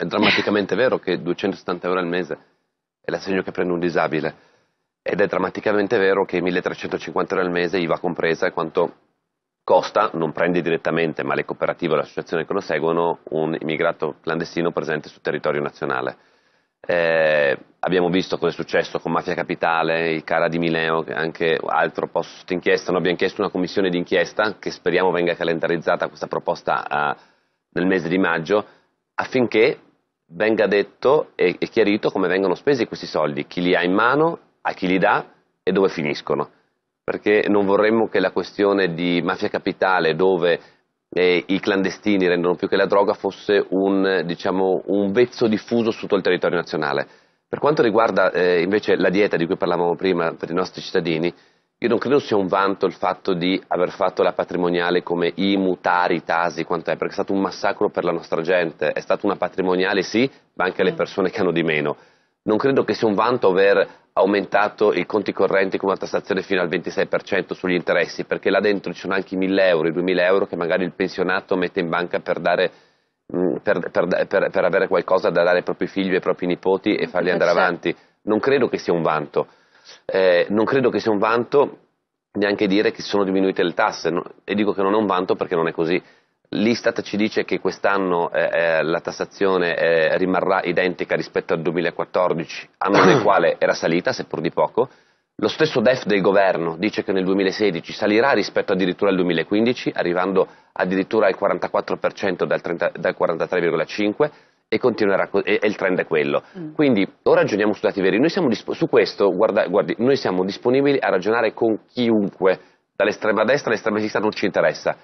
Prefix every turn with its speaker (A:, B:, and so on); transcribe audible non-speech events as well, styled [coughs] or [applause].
A: è drammaticamente vero che 270 euro al mese è l'assegno che prende un disabile ed è drammaticamente vero che 1350 euro al mese IVA compresa è quanto costa, non prende direttamente, ma le cooperative o le associazioni che lo seguono, un immigrato clandestino presente sul territorio nazionale. Eh, abbiamo visto cosa è successo con Mafia Capitale, il Cara di Mileo che anche altro posto inchiesta. Noi abbiamo chiesto una commissione d'inchiesta che speriamo venga calendarizzata questa proposta a, ah, nel mese di maggio affinché venga detto e, e chiarito come vengono spesi questi soldi, chi li ha in mano, a chi li dà e dove finiscono. Perché non vorremmo che la questione di mafia capitale, dove eh, i clandestini rendono più che la droga, fosse un, diciamo, un vezzo diffuso su tutto il territorio nazionale. Per quanto riguarda eh, invece la dieta di cui parlavamo prima per i nostri cittadini, io non credo sia un vanto il fatto di aver fatto la patrimoniale come IMU, Tari, Tasi, quant'è, perché è stato un massacro per la nostra gente, è stata una patrimoniale sì, ma anche alle mm. persone che hanno di meno. Non credo che sia un vanto aver aumentato i conti correnti con una tassazione fino al 26% sugli interessi, perché là dentro ci sono anche i 1000 euro, i 2000 euro che magari il pensionato mette in banca per, dare, mm, per, per, per avere qualcosa da dare ai propri figli, e ai propri nipoti e farli andare eh, certo. avanti. Non credo che sia un vanto eh, non credo che sia un vanto neanche dire che si sono diminuite le tasse no? e dico che non è un vanto perché non è così. L'Istat ci dice che quest'anno eh, eh la tassazione eh, rimarrà identica rispetto al 2014, anno nel [coughs] quale era salita, seppur di poco. Lo stesso DEF del governo dice che nel 2016 salirà rispetto addirittura al 2015, arrivando addirittura al 44% dal, 30, dal 43,5% e continuerà e, e il trend è quello. Mm. Quindi o ragioniamo su dati veri, noi siamo su questo guarda, guardi,
B: noi siamo disponibili a ragionare con chiunque, dall'estrema destra all'estrema sinistra non ci interessa,